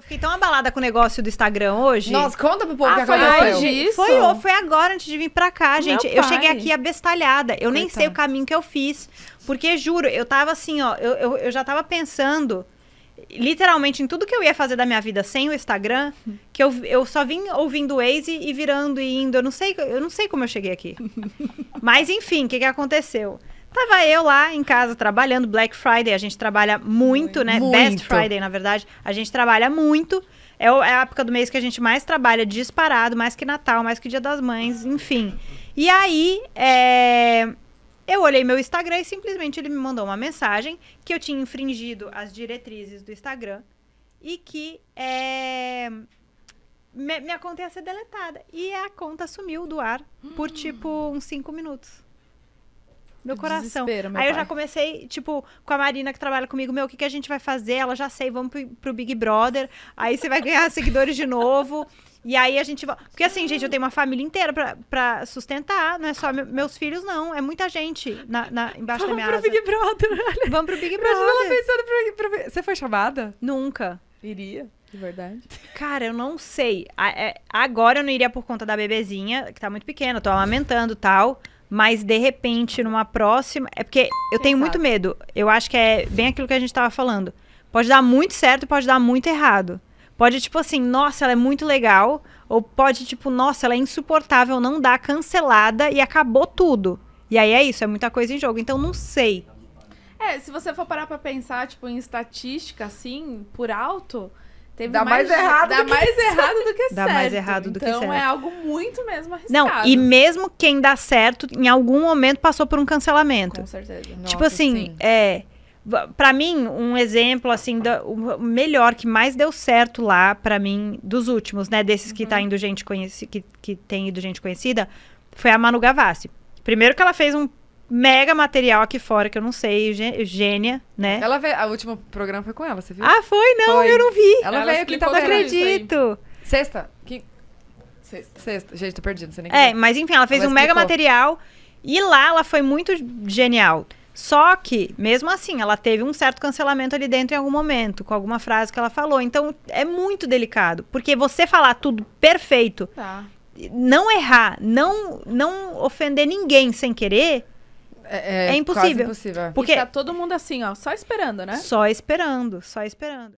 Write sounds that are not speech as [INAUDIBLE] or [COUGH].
Eu fiquei tão abalada com o negócio do Instagram hoje. Nossa, conta pro povo ah, que foi hoje isso? Foi, foi agora, antes de vir pra cá, gente. eu cheguei aqui abestalhada. Eu nem sei o caminho que eu fiz. Porque, juro, eu tava assim, ó. Eu, eu, eu já tava pensando literalmente em tudo que eu ia fazer da minha vida sem o Instagram, que eu, eu só vim ouvindo o Waze e virando e indo. Eu não sei, eu não sei como eu cheguei aqui. [LAUGHS] Mas enfim, o que, que aconteceu? Tava eu lá em casa trabalhando, Black Friday, a gente trabalha muito, né? muito né? Muito. Best Friday, na verdade, a gente trabalha muito. É, é a época do mês que a gente mais trabalha, disparado, mais que Natal, mais que Dia das Mães, enfim. E aí, é... eu olhei meu Instagram e simplesmente ele me mandou uma mensagem que eu tinha infringido as diretrizes do Instagram e que é... minha conta ia ser deletada. E a conta sumiu do ar por tipo uns 5 minutos. Meu coração. Meu Aí pai. eu já comecei, tipo, com a Marina que trabalha comigo, meu, o que, que a gente vai fazer? Ela já sei, vamos pro, pro Big Brother. Aí você vai ganhar [LAUGHS] seguidores de novo. E aí a gente. Porque assim, gente, eu tenho uma família inteira pra, pra sustentar, não é só me, meus filhos, não. É muita gente na, na embaixo Vamos da minha Vamos pro Big Brother. Vamos pro Big Brother. Mas ela pensando pro, pro, Você foi chamada? Nunca. Iria, de verdade. Cara, eu não sei. A, é, agora eu não iria por conta da bebezinha, que tá muito pequena, tô amamentando e tal. Mas de repente, numa próxima. É porque eu tenho Exato. muito medo. Eu acho que é bem aquilo que a gente tava falando. Pode dar muito certo, pode dar muito errado. Pode, tipo assim, nossa, ela é muito legal. Ou pode, tipo, nossa, ela é insuportável, não dá, cancelada e acabou tudo. E aí é isso, é muita coisa em jogo. Então não sei. É, se você for parar pra pensar, tipo, em estatística, assim, por alto, Teve dá mais, mais errado, dá mais errado do que dá [LAUGHS] certo. Dá mais errado do então, que certo. Então é algo muito mesmo arriscado. Não, e mesmo quem dá certo, em algum momento passou por um cancelamento. Com certeza. Nossa, tipo assim, sim. é para mim um exemplo assim do, o melhor que mais deu certo lá para mim dos últimos, né, desses uhum. que tá uhum. indo gente conhecida, que, que tem ido gente conhecida, foi a Manu Gavassi. Primeiro que ela fez um mega material aqui fora, que eu não sei, gênia né? Ela veio, a última programa foi com ela, você viu? Ah, foi? Não, foi. eu não vi. Ela, ela veio aqui, tá, não acredito. Sexta? Que... Sexta. Sexta. Gente, tô perdido, você nem é, é, mas enfim, ela fez ela um explicou. mega material e lá ela foi muito genial. Só que, mesmo assim, ela teve um certo cancelamento ali dentro em algum momento, com alguma frase que ela falou. Então, é muito delicado. Porque você falar tudo perfeito, tá. não errar, não, não ofender ninguém sem querer, é, é, é, impossível. impossível. Porque e tá todo mundo assim, ó, só esperando, né? Só esperando, só esperando.